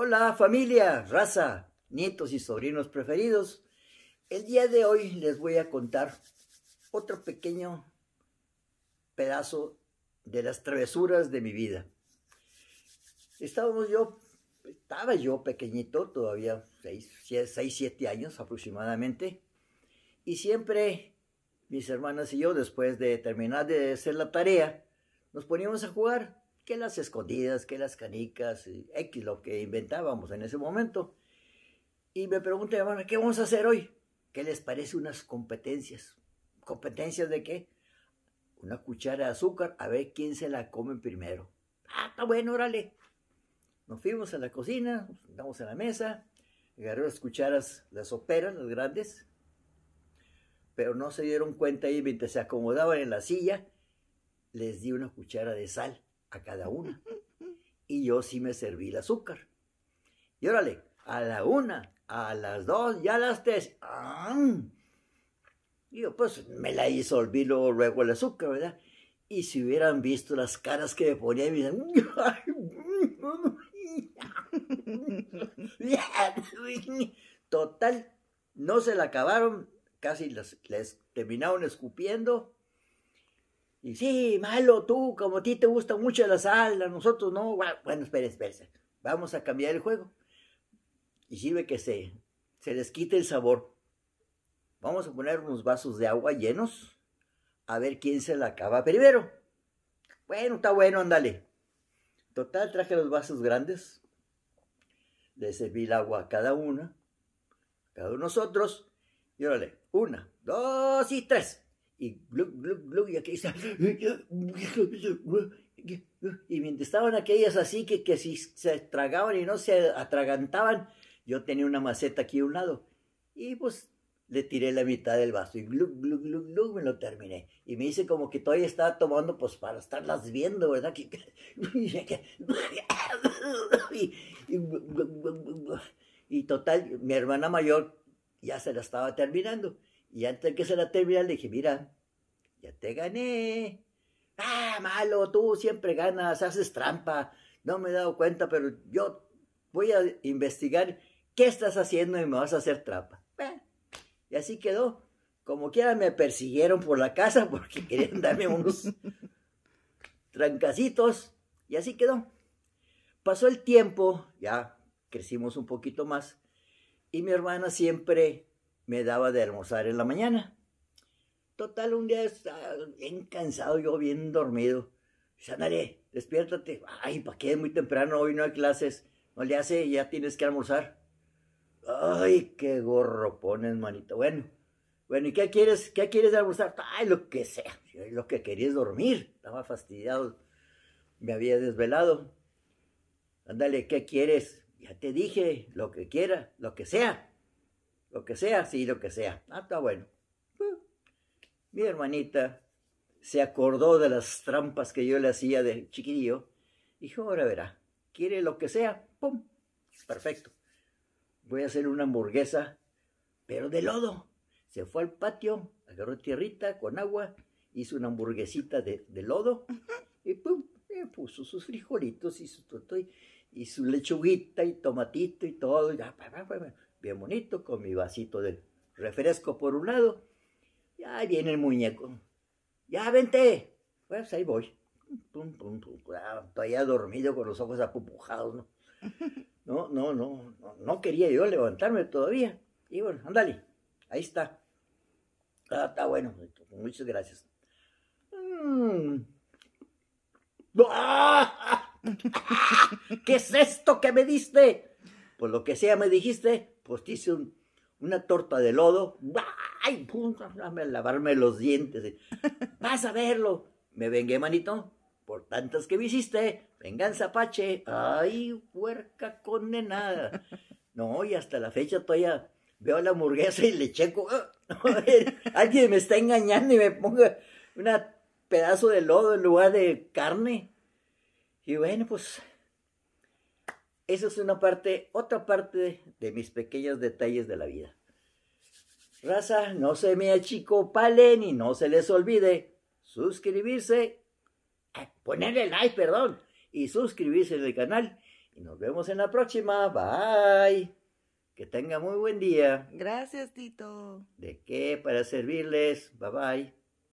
Hola familia, raza, nietos y sobrinos preferidos. El día de hoy les voy a contar otro pequeño pedazo de las travesuras de mi vida. Estábamos yo, estaba yo pequeñito, todavía 6, 7 años aproximadamente, y siempre mis hermanas y yo, después de terminar de hacer la tarea, nos poníamos a jugar que las escondidas, que las canicas, X, lo que inventábamos en ese momento. Y me pregunté, ¿qué vamos a hacer hoy? ¿Qué les parece unas competencias? ¿Competencias de qué? Una cuchara de azúcar, a ver quién se la come primero. Ah, está bueno, órale. Nos fuimos a la cocina, nos a la mesa, agarré las cucharas, las operas, las grandes, pero no se dieron cuenta y mientras se acomodaban en la silla, les di una cuchara de sal a cada una. Y yo sí me serví el azúcar. Y órale, a la una, a las dos ya las tres. ¡Ah! Y yo pues me la disolví luego, luego el azúcar, ¿verdad? Y si hubieran visto las caras que me ponía, me decían, Total, no se la acabaron, casi las, les terminaron escupiendo sí, malo tú, como a ti te gusta mucho la sal, nosotros no. Bueno, espérense, espérense Vamos a cambiar el juego. Y sirve que se, se les quite el sabor. Vamos a poner unos vasos de agua llenos. A ver quién se la acaba primero. Bueno, está bueno, ándale. Total, traje los vasos grandes. Le serví el agua a cada una. Cada uno de nosotros. Y órale, una, dos y tres y glug, glug, glug, y y mientras estaban aquellas así que, que si se tragaban y no se atragantaban, yo tenía una maceta aquí a un lado, y pues le tiré la mitad del vaso, y glug, glug, glug, glug, me lo terminé, y me hice como que todavía estaba tomando, pues para estarlas viendo, ¿verdad? y total, mi hermana mayor ya se la estaba terminando, y antes de que se la terminara, le dije, mira, ya te gané. Ah, malo, tú siempre ganas, haces trampa. No me he dado cuenta, pero yo voy a investigar qué estás haciendo y me vas a hacer trampa. y así quedó. Como quiera me persiguieron por la casa porque querían darme unos trancacitos y así quedó. Pasó el tiempo, ya crecimos un poquito más y mi hermana siempre me daba de almorzar en la mañana. Total, un día estaba bien cansado, yo bien dormido. ándale, despiértate. Ay, ¿para qué? Muy temprano, hoy no hay clases. No le hace, ya tienes que almorzar. Ay, qué gorro pones, manito. Bueno, bueno, ¿y qué quieres? ¿Qué quieres de almorzar? Ay, lo que sea. Lo que quería es dormir. Estaba fastidiado. Me había desvelado. Ándale, ¿qué quieres? Ya te dije, lo que quiera, lo que sea lo que sea, sí, lo que sea. Ah, está bueno. Mi hermanita se acordó de las trampas que yo le hacía de chiquillo. Dijo, ahora verá, quiere lo que sea, ¡pum! Perfecto. Voy a hacer una hamburguesa, pero de lodo. Se fue al patio, agarró tierrita con agua, hizo una hamburguesita de, lodo y ¡pum! puso sus frijolitos y su, y su lechuguita y tomatito y todo. Y, bien bonito, con mi vasito de refresco por un lado. Y ahí viene el muñeco. ¡Ya vente! Pues ahí voy. Pum, pum, ah, todavía dormido con los ojos apupujados, ¿no? No, no, no, no, quería yo levantarme todavía. Y bueno, ándale, ahí está. Ah, está bueno, muchas gracias. Mm. ¡Ah! ¿Qué es esto que me diste? Pues lo que sea me dijiste, pues una torta de lodo, ¡ay! Pum, lavarme los dientes. Vas a verlo. Me vengué, manito, por tantas que me hiciste. Venganza, Pache... ¡Ay, huerca condenada! No, y hasta la fecha todavía veo la hamburguesa y le checo. Alguien me está engañando y me ponga un pedazo de lodo en lugar de carne. Y bueno, pues esa es una parte, otra parte de mis pequeños detalles de la vida. Raza, no se me palen y no se les olvide suscribirse, eh, ponerle like, perdón, y suscribirse al canal. Y nos vemos en la próxima. Bye. Que tenga muy buen día. Gracias, Tito. ¿De qué? Para servirles. Bye bye.